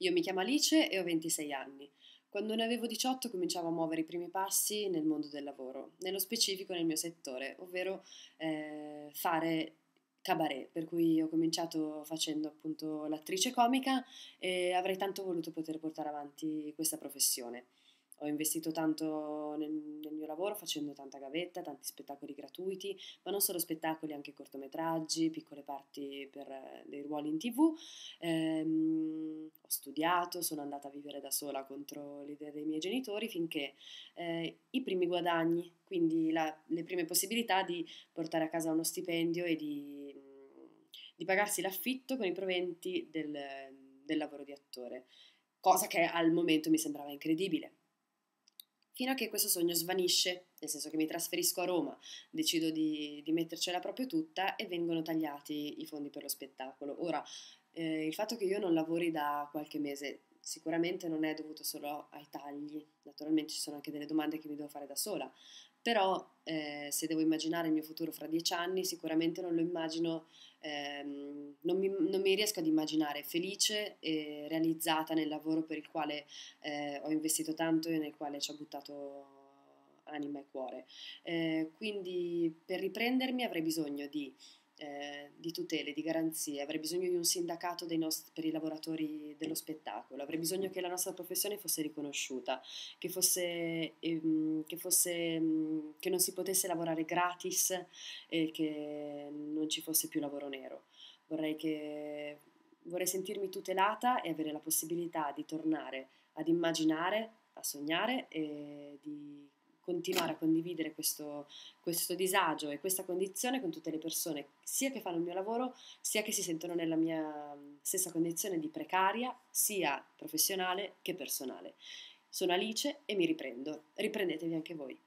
Io mi chiamo Alice e ho 26 anni. Quando ne avevo 18 cominciavo a muovere i primi passi nel mondo del lavoro, nello specifico nel mio settore, ovvero eh, fare cabaret, per cui ho cominciato facendo appunto l'attrice comica e avrei tanto voluto poter portare avanti questa professione ho investito tanto nel, nel, mio lavoro facendo tanta gavetta, tanti spettacoli gratuiti, ma non solo spettacoli, anche cortometraggi, piccole parti per eh, dei ruoli in tv. Ehm, ho studiato, sono andata a vivere da sola contro l'idea dei miei genitori finché eh, i primi guadagni, quindi la, le prime possibilità di portare a casa uno stipendio e di, di pagarsi l'affitto con i proventi del, del lavoro di attore. Cosa che al momento mi sembrava incredibile, fino a che questo sogno svanisce, nel senso che mi trasferisco a Roma, decido di, di mettercela proprio tutta e vengono tagliati i fondi per lo spettacolo. Ora, eh, il fatto che io non lavori da qualche mese Sicuramente non è dovuto solo ai tagli, naturalmente ci sono anche delle domande che mi devo fare da sola, però eh, se devo immaginare il mio futuro fra dieci anni sicuramente non lo immagino, ehm, non, mi, non, mi, riesco ad immaginare felice e realizzata nel lavoro per il quale eh, ho investito tanto e nel quale ci ho buttato anima e cuore. Eh, quindi per riprendermi avrei bisogno di eh, di tutele, di garanzie, avrei bisogno di un sindacato nost- per i lavoratori dello spettacolo, avrei bisogno che la nostra professione fosse riconosciuta, che, fosse, ehm, che, fosse, ehm, che non si potesse lavorare gratis e che non ci fosse più lavoro nero. Vorrei, che, vorrei sentirmi tutelata e avere la possibilità di tornare ad immaginare, a sognare e di continuare a condividere questo, questo disagio e questa condizione con tutte le persone, sia che fanno il mio lavoro, sia che si sentono nella mia mm, stessa condizione di precaria, sia professionale che personale. Sono Alice e mi riprendo. Riprendetevi anche voi.